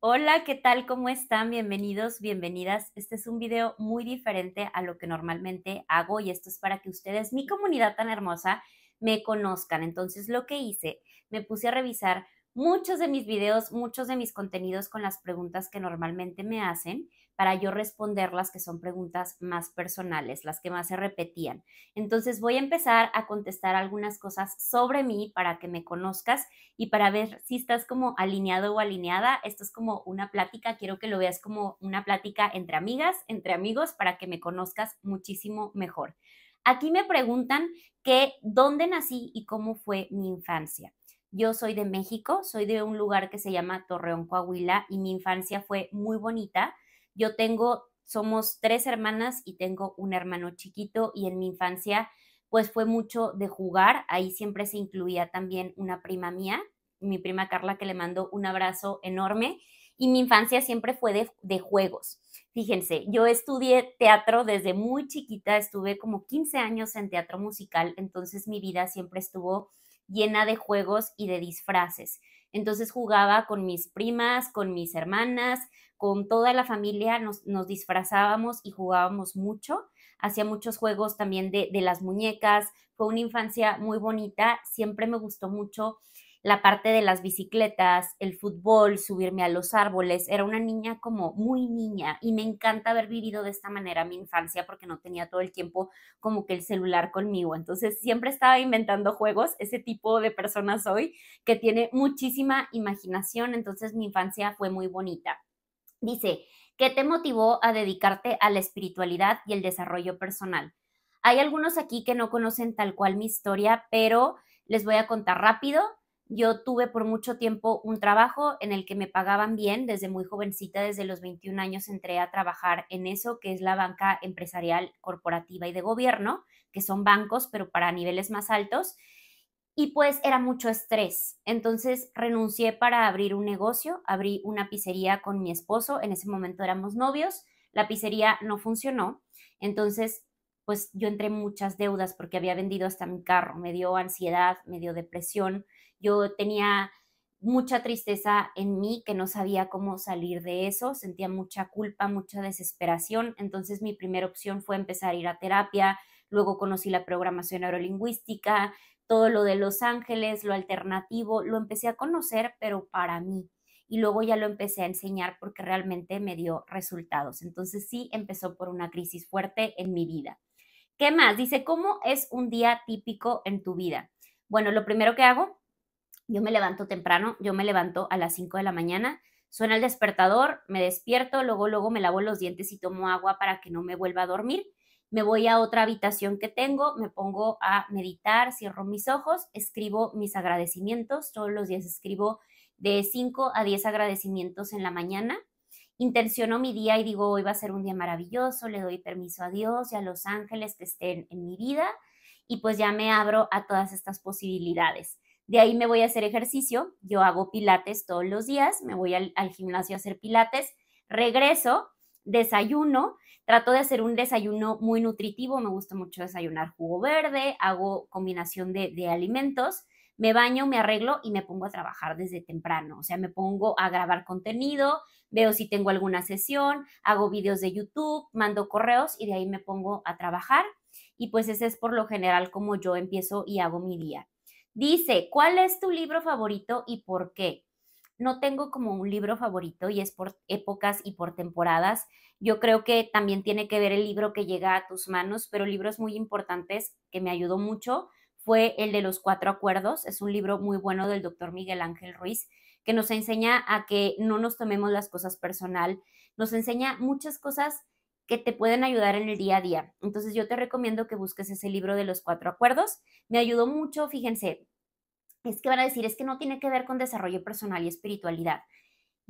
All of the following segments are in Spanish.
Hola, ¿qué tal? ¿Cómo están? Bienvenidos, bienvenidas. Este es un video muy diferente a lo que normalmente hago y esto es para que ustedes, mi comunidad tan hermosa, me conozcan. Entonces, lo que hice, me puse a revisar muchos de mis videos, muchos de mis contenidos con las preguntas que normalmente me hacen, para yo responder las que son preguntas más personales, las que más se repetían. Entonces voy a empezar a contestar algunas cosas sobre mí para que me conozcas y para ver si estás como alineado o alineada. Esto es como una plática, quiero que lo veas como una plática entre amigas, entre amigos, para que me conozcas muchísimo mejor. Aquí me preguntan que dónde nací y cómo fue mi infancia. Yo soy de México, soy de un lugar que se llama Torreón, Coahuila, y mi infancia fue muy bonita. Yo tengo, somos tres hermanas y tengo un hermano chiquito y en mi infancia pues fue mucho de jugar, ahí siempre se incluía también una prima mía, mi prima Carla que le mando un abrazo enorme y mi infancia siempre fue de, de juegos. Fíjense, yo estudié teatro desde muy chiquita, estuve como 15 años en teatro musical, entonces mi vida siempre estuvo llena de juegos y de disfraces. Entonces jugaba con mis primas, con mis hermanas, con toda la familia, nos, nos disfrazábamos y jugábamos mucho. Hacía muchos juegos también de, de las muñecas. Fue una infancia muy bonita. Siempre me gustó mucho la parte de las bicicletas, el fútbol, subirme a los árboles. Era una niña como muy niña y me encanta haber vivido de esta manera mi infancia porque no tenía todo el tiempo como que el celular conmigo. Entonces siempre estaba inventando juegos. Ese tipo de personas hoy que tiene muchísima imaginación. Entonces mi infancia fue muy bonita. Dice, ¿qué te motivó a dedicarte a la espiritualidad y el desarrollo personal? Hay algunos aquí que no conocen tal cual mi historia, pero les voy a contar rápido yo tuve por mucho tiempo un trabajo en el que me pagaban bien, desde muy jovencita, desde los 21 años entré a trabajar en eso que es la banca empresarial, corporativa y de gobierno, que son bancos, pero para niveles más altos. Y pues era mucho estrés. Entonces renuncié para abrir un negocio, abrí una pizzería con mi esposo, en ese momento éramos novios, la pizzería no funcionó. Entonces pues yo entré muchas deudas porque había vendido hasta mi carro, me dio ansiedad, me dio depresión, yo tenía mucha tristeza en mí que no sabía cómo salir de eso, sentía mucha culpa, mucha desesperación, entonces mi primera opción fue empezar a ir a terapia, luego conocí la programación neurolingüística, todo lo de Los Ángeles, lo alternativo, lo empecé a conocer, pero para mí. Y luego ya lo empecé a enseñar porque realmente me dio resultados. Entonces sí empezó por una crisis fuerte en mi vida. ¿Qué más? Dice, ¿cómo es un día típico en tu vida? Bueno, lo primero que hago yo me levanto temprano, yo me levanto a las 5 de la mañana, suena el despertador, me despierto, luego luego me lavo los dientes y tomo agua para que no me vuelva a dormir. Me voy a otra habitación que tengo, me pongo a meditar, cierro mis ojos, escribo mis agradecimientos, todos los días escribo de 5 a 10 agradecimientos en la mañana. Intenciono mi día y digo, hoy va a ser un día maravilloso, le doy permiso a Dios y a los ángeles que estén en mi vida y pues ya me abro a todas estas posibilidades. De ahí me voy a hacer ejercicio. Yo hago pilates todos los días, me voy al, gimnasio a hacer pilates, regreso, desayuno, trato de hacer un desayuno muy nutritivo, me gusta mucho desayunar jugo verde, hago combinación de, alimentos me baño, me arreglo y me pongo a trabajar desde temprano. O sea, me pongo a grabar contenido, veo si tengo alguna sesión, hago videos de YouTube, mando correos y de ahí me pongo a trabajar. Y pues ese es por lo general como yo empiezo y hago mi día. Dice, ¿cuál es tu libro favorito y por qué? No tengo como un libro favorito y es por épocas y por temporadas. Yo creo que también tiene que ver el libro que llega a tus manos, pero libros muy importantes que me ayudó mucho fue el de los cuatro acuerdos. Es un libro muy bueno del doctor Miguel Ángel Ruiz que nos enseña a que no nos tomemos las cosas personal, nos enseña muchas cosas que te pueden ayudar en el día a día. Entonces yo te recomiendo que busques ese libro de los cuatro acuerdos. Me ayudó mucho, fíjense, es que van a decir, es que no tiene que ver con desarrollo personal y espiritualidad.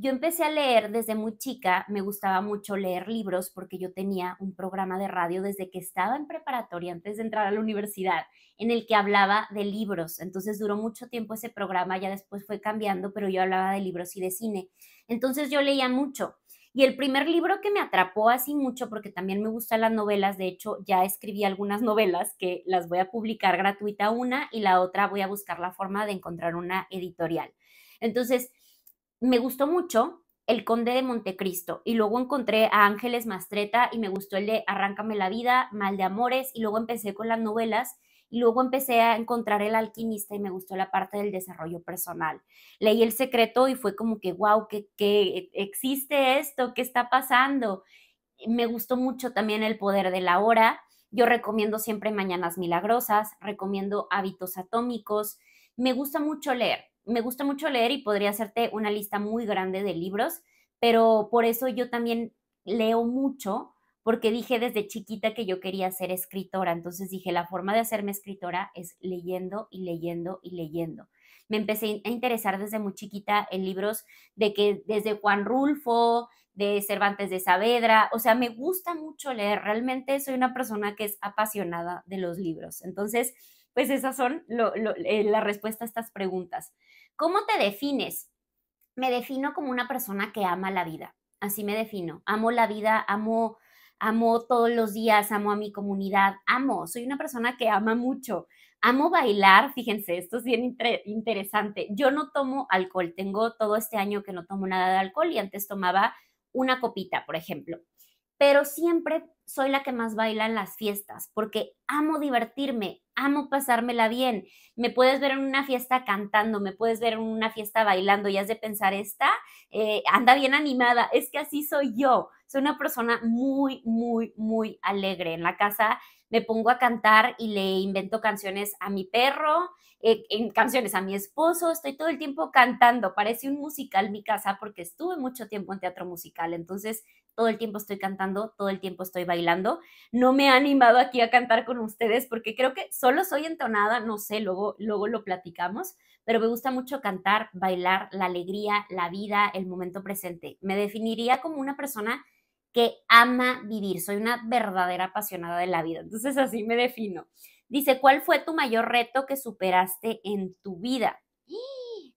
Yo empecé a leer desde muy chica, me gustaba mucho leer libros porque yo tenía un programa de radio desde que estaba en preparatoria, antes de entrar a la universidad, en el que hablaba de libros. Entonces duró mucho tiempo ese programa, ya después fue cambiando, pero yo hablaba de libros y de cine. Entonces yo leía mucho. Y el primer libro que me atrapó así mucho, porque también me gustan las novelas, de hecho ya escribí algunas novelas que las voy a publicar gratuita una y la otra voy a buscar la forma de encontrar una editorial. Entonces, me gustó mucho El Conde de Montecristo y luego encontré a Ángeles Mastreta y me gustó el de Arráncame la vida, Mal de Amores y luego empecé con las novelas y luego empecé a encontrar el alquimista y me gustó la parte del desarrollo personal. Leí el secreto y fue como que, wow, que, existe esto, qué está pasando. Me gustó mucho también el poder de la hora. Yo recomiendo siempre Mañanas Milagrosas, recomiendo Hábitos Atómicos. Me gusta mucho leer, me gusta mucho leer y podría hacerte una lista muy grande de libros, pero por eso yo también leo mucho porque dije desde chiquita que yo quería ser escritora. Entonces dije, la forma de hacerme escritora es leyendo y leyendo y leyendo. Me empecé a interesar desde muy chiquita en libros de que desde Juan Rulfo, de Cervantes de Saavedra, o sea, me gusta mucho leer, realmente soy una persona que es apasionada de los libros. Entonces, pues esas son lo, respuestas eh, la respuesta a estas preguntas. ¿Cómo te defines? Me defino como una persona que ama la vida, así me defino, amo la vida, amo amo todos los días, amo a mi comunidad, amo, soy una persona que ama mucho. Amo bailar, fíjense, esto es bien interesante. Yo no tomo alcohol, tengo todo este año que no tomo nada de alcohol y antes tomaba una copita, por ejemplo. Pero siempre soy la que más baila en las fiestas porque amo divertirme, amo pasármela bien. Me puedes ver en una fiesta cantando, me puedes ver en una fiesta bailando y has de pensar, esta eh, anda bien animada, es que así soy yo. Soy una persona muy, muy, muy alegre. En la casa me pongo a cantar y le invento canciones a mi perro, eh, canciones a mi esposo, estoy todo el tiempo cantando, parece un musical mi casa porque estuve mucho tiempo en teatro musical, entonces todo el tiempo estoy cantando, todo el tiempo estoy bailando. No me ha animado aquí a cantar con ustedes porque creo que solo soy entonada, no sé, luego, luego lo platicamos, pero me gusta mucho cantar, bailar, la alegría, la vida, el momento presente. Me definiría como una persona que ama vivir, soy una verdadera apasionada de la vida, entonces así me defino. Dice, ¿cuál fue tu mayor reto que superaste en tu vida?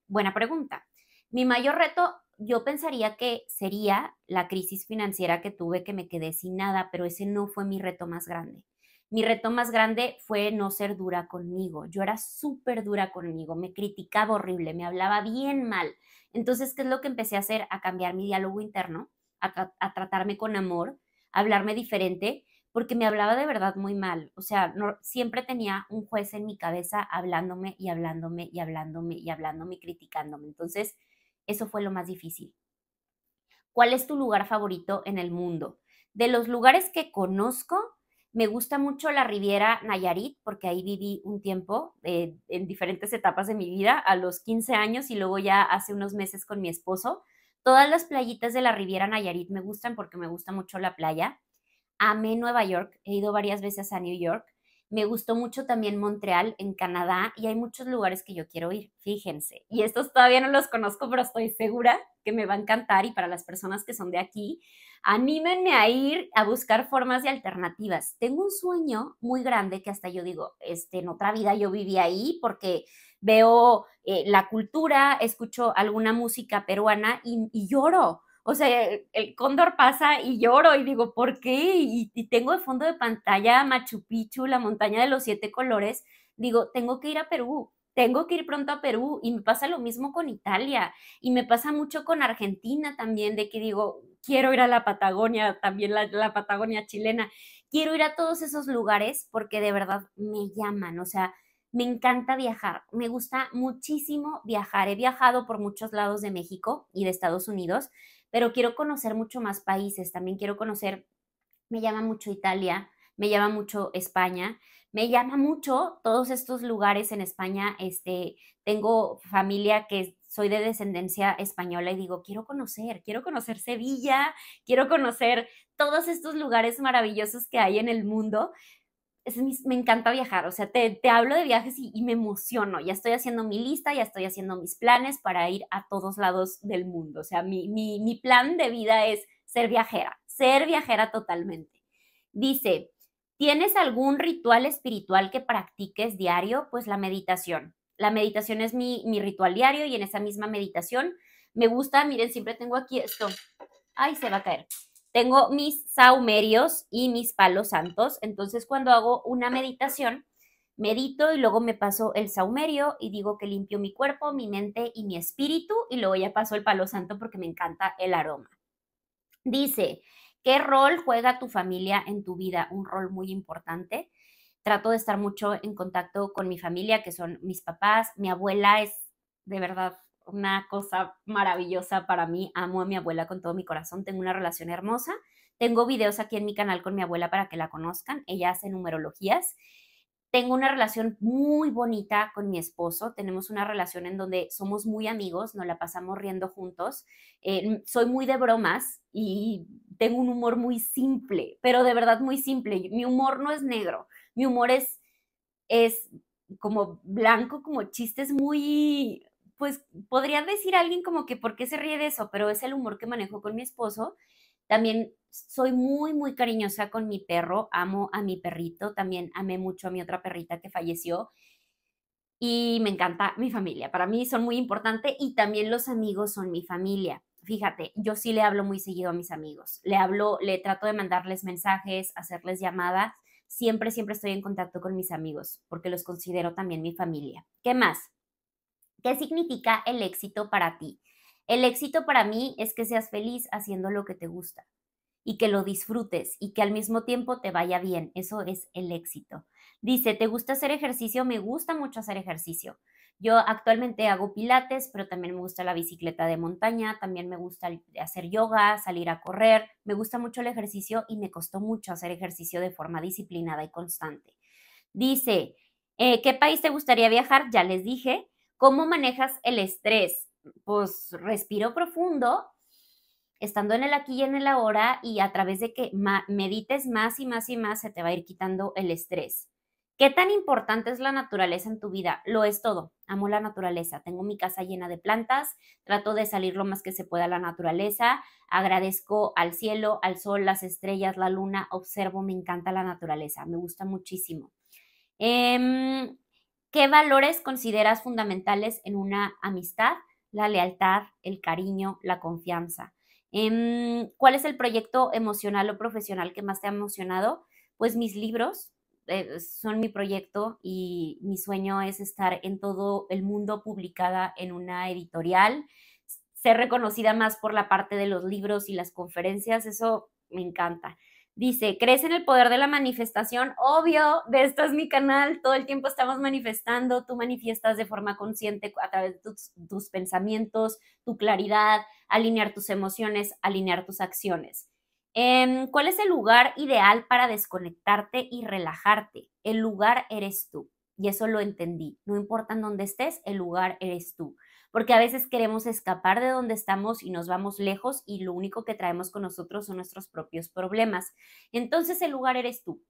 buena pregunta. Mi mayor reto yo pensaría que sería la crisis financiera que tuve que me quedé sin nada, pero ese no fue mi reto más grande. Mi reto más grande fue no ser dura conmigo. Yo era súper dura conmigo, me criticaba horrible, me hablaba bien mal. Entonces, ¿qué es lo que empecé a hacer? A cambiar mi diálogo interno, a, tratarme con amor, a hablarme diferente, porque me hablaba de verdad muy mal. O sea, siempre tenía un juez en mi cabeza hablándome y hablándome y hablándome y hablándome y criticándome. Entonces, eso fue lo más difícil. ¿Cuál es tu lugar favorito en el mundo? De los lugares que conozco, me gusta mucho la Riviera Nayarit, porque ahí viví un tiempo eh, en diferentes etapas de mi vida, a los 15 años y luego ya hace unos meses con mi esposo. Todas las playitas de la Riviera Nayarit me gustan porque me gusta mucho la playa. Amé Nueva York, he ido varias veces a New York. Me gustó mucho también Montreal, en Canadá, y hay muchos lugares que yo quiero ir, fíjense. Y estos todavía no los conozco, pero estoy segura que me va a encantar. Y para las personas que son de aquí, anímenme a ir a buscar formas de alternativas. Tengo un sueño muy grande que hasta yo digo, este, en otra vida yo viví ahí porque veo eh, la cultura, escucho alguna música peruana y, y lloro o sea, el, cóndor pasa y lloro y digo, ¿por qué? Y, tengo de fondo de pantalla Machu Picchu, la montaña de los siete colores, digo, tengo que ir a Perú, tengo que ir pronto a Perú y me pasa lo mismo con Italia y me pasa mucho con Argentina también, de que digo, quiero ir a la Patagonia, también la Patagonia chilena, quiero ir a todos esos lugares porque de verdad me llaman, o sea, me encanta viajar, me gusta muchísimo viajar, he viajado por muchos lados de México y de Estados Unidos pero quiero conocer mucho más países, también quiero conocer, me llama mucho Italia, me llama mucho España, me llama mucho todos estos lugares en España, este, tengo familia que soy de descendencia española y digo, quiero conocer, quiero conocer Sevilla, quiero conocer todos estos lugares maravillosos que hay en el mundo me encanta viajar, o sea, te, hablo de viajes y, me emociono, ya estoy haciendo mi lista, ya estoy haciendo mis planes para ir a todos lados del mundo, o sea, mi, mi, plan de vida es ser viajera, ser viajera totalmente. Dice, ¿tienes algún ritual espiritual que practiques diario? Pues la meditación. La meditación es mi, mi ritual diario y en esa misma meditación me gusta, miren, siempre tengo aquí esto. Ay, se va a caer tengo mis saumerios y mis palos santos. Entonces, cuando hago una meditación, medito y luego me paso el saumerio y digo que limpio mi cuerpo, mi mente y mi espíritu y luego ya paso el palo santo porque me encanta el aroma. Dice, ¿qué rol juega tu familia en tu vida? Un rol muy importante. Trato de estar mucho en contacto con mi familia, que son mis papás, mi abuela es de verdad una cosa maravillosa para mí. Amo a mi abuela con todo mi corazón, tengo una relación hermosa. Tengo videos aquí en mi canal con mi abuela para que la conozcan. Ella hace numerologías. Tengo una relación muy bonita con mi esposo. Tenemos una relación en donde somos muy amigos, nos la pasamos riendo juntos. Eh, soy muy de bromas y tengo un humor muy simple, pero de verdad muy simple. Mi humor no es negro, mi humor es, es como blanco, como chistes muy pues podrían decir alguien como que, ¿por qué se ríe de eso? Pero es el humor que manejo con mi esposo. También soy muy, muy cariñosa con mi perro, amo a mi perrito, también amé mucho a mi otra perrita que falleció y me encanta mi familia. Para mí son muy importantes y también los amigos son mi familia. Fíjate, yo sí le hablo muy seguido a mis amigos. Le hablo, le trato de mandarles mensajes, hacerles llamadas. Siempre, siempre estoy en contacto con mis amigos porque los considero también mi familia. ¿Qué más? ¿Qué significa el éxito para ti? El éxito para mí es que seas feliz haciendo lo que te gusta y que lo disfrutes y que al mismo tiempo te vaya bien. Eso es el éxito. Dice, ¿te gusta hacer ejercicio? Me gusta mucho hacer ejercicio. Yo actualmente hago pilates, pero también me gusta la bicicleta de montaña, también me gusta hacer yoga, salir a correr, me gusta mucho el ejercicio y me costó mucho hacer ejercicio de forma disciplinada y constante. Dice, eh, ¿qué país te gustaría viajar? Ya les dije. ¿Cómo manejas el estrés? Pues respiro profundo, estando en el aquí y en el ahora y a través de que medites más y más y más se te va a ir quitando el estrés. ¿Qué tan importante es la naturaleza en tu vida? Lo es todo. Amo la naturaleza. Tengo mi casa llena de plantas. Trato de salir lo más que se pueda a la naturaleza. Agradezco al cielo, al sol, las estrellas, la luna. Observo, me encanta la naturaleza. Me gusta muchísimo. Em, ¿Qué valores consideras fundamentales en una amistad? La lealtad, el cariño, la confianza. Em, ¿Cuál es el proyecto emocional o profesional que más te ha emocionado? Pues mis libros eh, son mi proyecto y mi sueño es estar en todo el mundo publicada en una editorial, ser reconocida más por la parte de los libros y las conferencias, eso me encanta. Dice, ¿crees en el poder de la manifestación? Obvio, de esto es mi canal, todo el tiempo estamos manifestando, tú manifiestas de forma consciente a través de tus, pensamientos, tu claridad, alinear tus emociones, alinear tus acciones. Em, ¿Cuál es el lugar ideal para desconectarte y relajarte? El lugar eres tú. Y eso lo entendí. No importa en dónde estés, el lugar eres tú porque a veces queremos escapar de donde estamos y nos vamos lejos y lo único que traemos con nosotros son nuestros propios problemas. Entonces el lugar eres tú.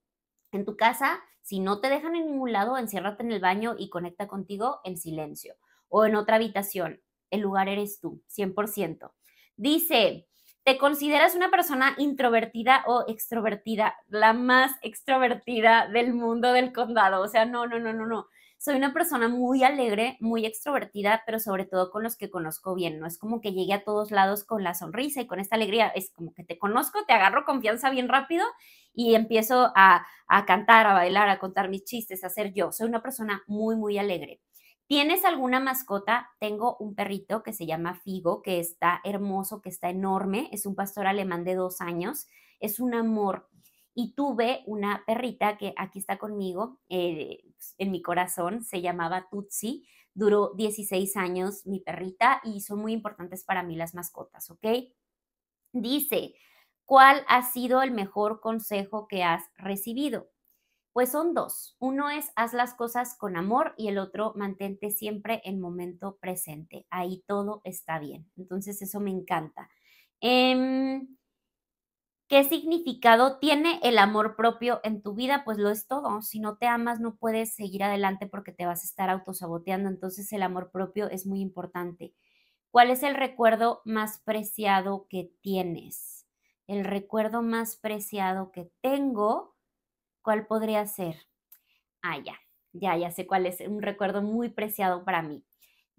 En tu casa, si no te dejan en ningún lado, enciérrate en el baño y conecta contigo en silencio o en otra habitación. El lugar eres tú, 100%. Dice, ¿te consideras una persona introvertida o extrovertida? La más extrovertida del mundo del condado. O sea, no, no, no, no, no soy una persona muy alegre, muy extrovertida, pero sobre todo con los que conozco bien, no es como que llegue a todos lados con la sonrisa y con esta alegría, es como que te conozco, te agarro confianza bien rápido y empiezo a, a cantar, a bailar, a contar mis chistes, a ser yo. Soy una persona muy, muy alegre. ¿Tienes alguna mascota? Tengo un perrito que se llama Figo, que está hermoso, que está enorme. Es un pastor alemán de dos años. Es un amor y tuve una perrita que aquí está conmigo, eh, pues, en mi corazón, se llamaba Tutsi, duró 16 años mi perrita y son muy importantes para mí las mascotas, ¿ok? Dice, ¿cuál ha sido el mejor consejo que has recibido? Pues son dos. Uno es haz las cosas con amor y el otro mantente siempre en momento presente. Ahí todo está bien. Entonces eso me encanta. Em, ¿Qué significado tiene el amor propio en tu vida? Pues lo es todo. Si no te amas, no puedes seguir adelante porque te vas a estar autosaboteando. Entonces el amor propio es muy importante. ¿Cuál es el recuerdo más preciado que tienes? El recuerdo más preciado que tengo, ¿cuál podría ser? Ah, ya, ya, ya sé cuál es un recuerdo muy preciado para mí.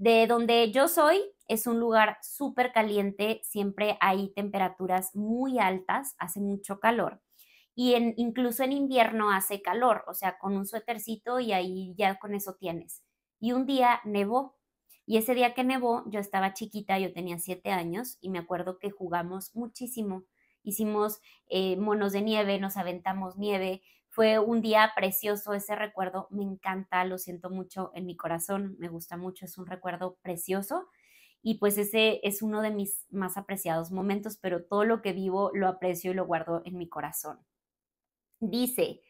De donde yo soy es un lugar súper caliente, siempre hay temperaturas muy altas, hace mucho calor. Y en, incluso en invierno hace calor, o sea, con un suétercito y ahí ya con eso tienes. Y un día nevó. Y ese día que nevó, yo estaba chiquita, yo tenía siete años y me acuerdo que jugamos muchísimo. Hicimos eh, monos de nieve, nos aventamos nieve, fue un día precioso, ese recuerdo me encanta, lo siento mucho en mi corazón, me gusta mucho, es un recuerdo precioso y pues ese es uno de mis más apreciados momentos, pero todo lo que vivo lo aprecio y lo guardo en mi corazón. Dice,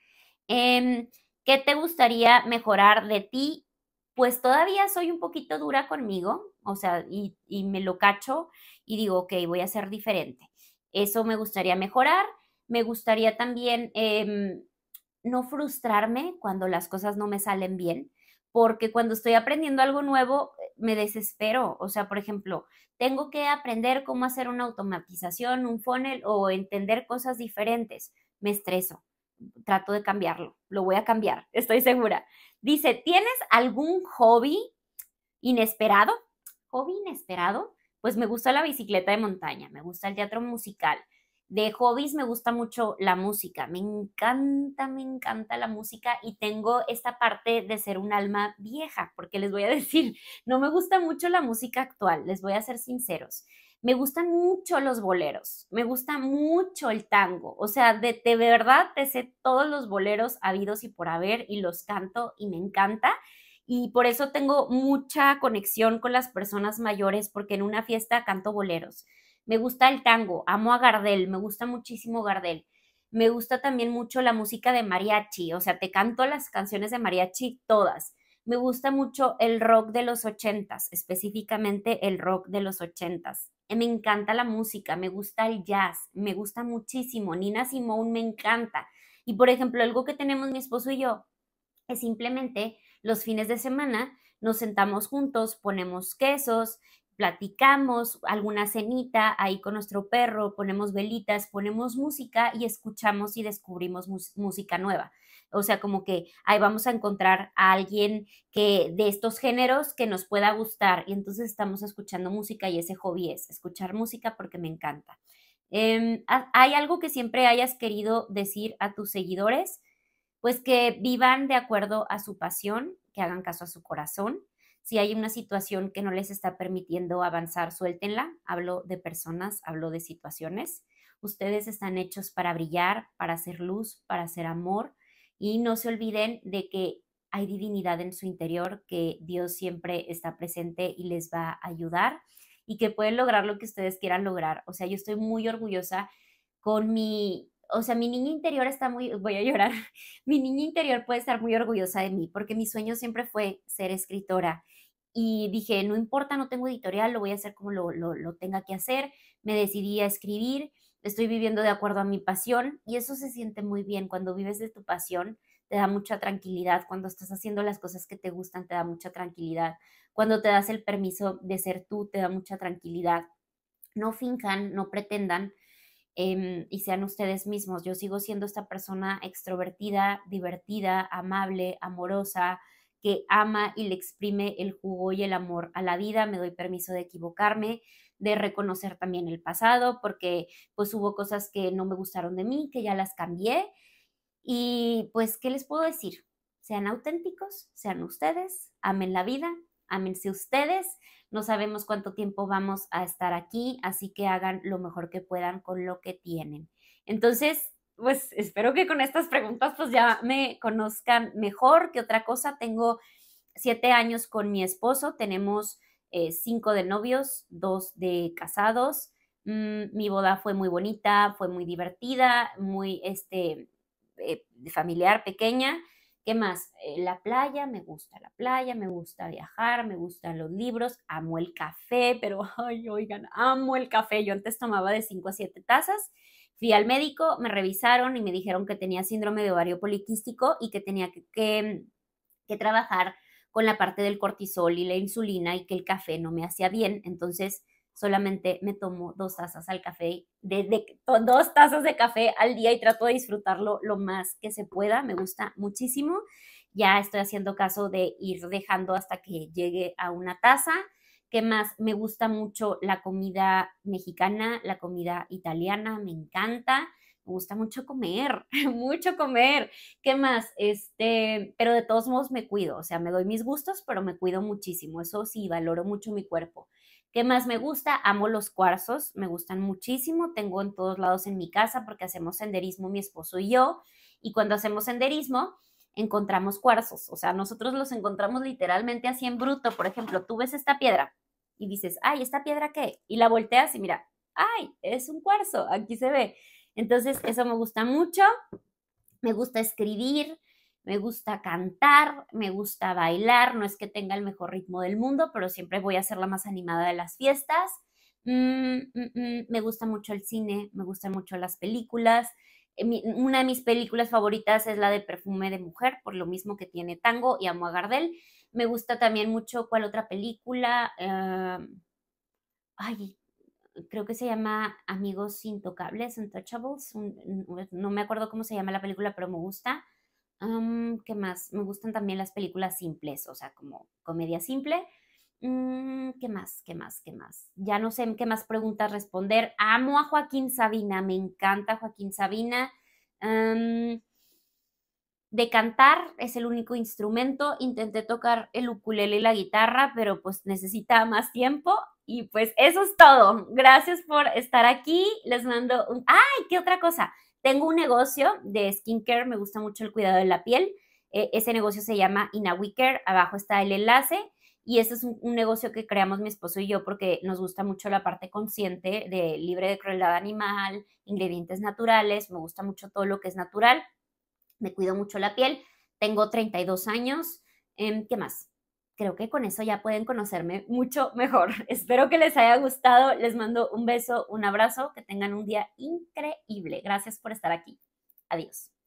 em, ¿qué te gustaría mejorar de ti? Pues todavía soy un poquito dura conmigo, o sea, y, me lo cacho y digo, ok, voy a ser diferente. Eso me gustaría mejorar. Me gustaría también... Em, no frustrarme cuando las cosas no me salen bien, porque cuando estoy aprendiendo algo nuevo eh, me desespero. O sea, por ejemplo, tengo que aprender cómo hacer una automatización, un funnel o entender cosas diferentes. Me estreso. Trato de cambiarlo. Lo voy a cambiar, estoy segura. Dice, ¿tienes algún hobby inesperado? ¿Hobby inesperado? Pues me gusta la bicicleta de montaña, me gusta el teatro musical, de hobbies me gusta mucho la música, me encanta, me encanta la música y tengo esta parte de ser un alma vieja, porque les voy a decir, no me gusta mucho la música actual, les voy a ser sinceros. Me gustan mucho los boleros, me gusta mucho el tango, o sea, de, verdad te sé todos los boleros habidos y por haber y los canto y me encanta y por eso tengo mucha conexión con las personas mayores porque en una fiesta canto boleros me gusta el tango, amo a Gardel, me gusta muchísimo Gardel. Me gusta también mucho la música de mariachi, o sea, te canto las canciones de mariachi todas. Me gusta mucho el rock de los ochentas, específicamente el rock de los ochentas. Eh, me encanta la música, me gusta el jazz, me gusta muchísimo. Nina Simone me encanta. Y por ejemplo, algo que tenemos mi esposo y yo es simplemente los fines de semana nos sentamos juntos, ponemos quesos, platicamos alguna cenita ahí con nuestro perro, ponemos velitas, ponemos música y escuchamos y descubrimos música nueva. O sea, como que ahí vamos a encontrar a alguien que de estos géneros que nos pueda gustar. Y entonces estamos escuchando música y ese hobby es escuchar música porque me encanta. Em, ¿Hay algo que siempre hayas querido decir a tus seguidores? Pues que vivan de acuerdo a su pasión, que hagan caso a su corazón, si hay una situación que no les está permitiendo avanzar, suéltenla. Hablo de personas, hablo de situaciones. Ustedes están hechos para brillar, para hacer luz, para hacer amor. Y no se olviden de que hay divinidad en su interior, que Dios siempre está presente y les va a ayudar y que pueden lograr lo que ustedes quieran lograr. O sea, yo estoy muy orgullosa con mi o sea, mi niña interior está muy, voy a llorar, mi niña interior puede estar muy orgullosa de mí porque mi sueño siempre fue ser escritora. Y dije, no importa, no tengo editorial, lo voy a hacer como lo, lo, tenga que hacer. Me decidí a escribir, estoy viviendo de acuerdo a mi pasión y eso se siente muy bien cuando vives de tu pasión te da mucha tranquilidad, cuando estás haciendo las cosas que te gustan, te da mucha tranquilidad, cuando te das el permiso de ser tú, te da mucha tranquilidad. No finjan, no pretendan, Em, y sean ustedes mismos. Yo sigo siendo esta persona extrovertida, divertida, amable, amorosa, que ama y le exprime el jugo y el amor a la vida. Me doy permiso de equivocarme, de reconocer también el pasado, porque pues hubo cosas que no me gustaron de mí, que ya las cambié. Y pues, ¿qué les puedo decir? Sean auténticos, sean ustedes, amen la vida, ámense ustedes. No sabemos cuánto tiempo vamos a estar aquí, así que hagan lo mejor que puedan con lo que tienen. Entonces, pues espero que con estas preguntas pues ya me conozcan mejor. que otra cosa? Tengo siete años con mi esposo, tenemos eh, cinco de novios, dos de casados. Mm, mi boda fue muy bonita, fue muy divertida, muy este, eh, familiar, pequeña. ¿Qué más? Eh, la playa, me gusta la playa, me gusta viajar, me gustan los libros, amo el café, pero, ay, oigan, amo el café. Yo antes tomaba de 5 a 7 tazas. Fui al médico, me revisaron y me dijeron que tenía síndrome de ovario poliquístico y que tenía que, que trabajar con la parte del cortisol y la insulina y que el café no me hacía bien. Entonces, solamente me tomo dos tazas al café, dos tazas de café al día y trato de disfrutarlo lo más que se pueda, me gusta muchísimo. Ya estoy haciendo caso de ir dejando hasta que llegue a una taza. ¿Qué más? Me gusta mucho la comida mexicana, la comida italiana, me encanta. Me gusta mucho comer, mucho comer. ¿Qué más? Este, pero de todos modos me cuido, o sea, me doy mis gustos, pero me cuido muchísimo. Eso sí, valoro mucho mi cuerpo. ¿Qué más me gusta? Amo los cuarzos, me gustan muchísimo, tengo en todos lados en mi casa porque hacemos senderismo mi esposo y yo, y cuando hacemos senderismo encontramos cuarzos, o sea, nosotros los encontramos literalmente así en bruto, por ejemplo, tú ves esta piedra y dices, ay, ¿esta piedra qué? Y la volteas y mira, ay, es un cuarzo, aquí se ve. Entonces, eso me gusta mucho, me gusta escribir, me gusta cantar, me gusta bailar, no es que tenga el mejor ritmo del mundo, pero siempre voy a ser la más animada de las fiestas. Mm, mm, mm, me gusta mucho el cine, me gustan mucho las películas. Eh, una de mis películas favoritas es la de Perfume de Mujer, por lo mismo que tiene Tango y Amo a Gardel. Me gusta también mucho cuál otra película. Ah, ay, creo que se llama Amigos Intocables, Untouchables. no me acuerdo cómo se llama la película, pero me gusta. ¿Qué más? Me gustan también las películas simples, o sea, como comedia simple. Mm, ¿Qué más? ¿Qué más? ¿Qué más? Ya no sé qué más preguntas responder. Amo a Joaquín Sabina, me encanta Joaquín Sabina. de cantar es el único instrumento. Intenté tocar el ukulele y la guitarra, pero pues necesita más tiempo. Y pues eso es todo. Gracias por estar aquí. Les mando un... ¡Ay! ¿Qué otra cosa? Tengo un negocio de skincare, me gusta mucho el cuidado de la piel. Eh, ese negocio se llama Inawicker, abajo está el enlace. Y ese es un, negocio que creamos mi esposo y yo porque nos gusta mucho la parte consciente de libre de crueldad animal, ingredientes naturales, me gusta mucho todo lo que es natural, me cuido mucho la piel, tengo 32 años, em, ¿qué más? creo que con eso ya pueden conocerme mucho mejor. Espero que les haya gustado. Les mando un beso, un abrazo, que tengan un día increíble. Gracias por estar aquí. Adiós.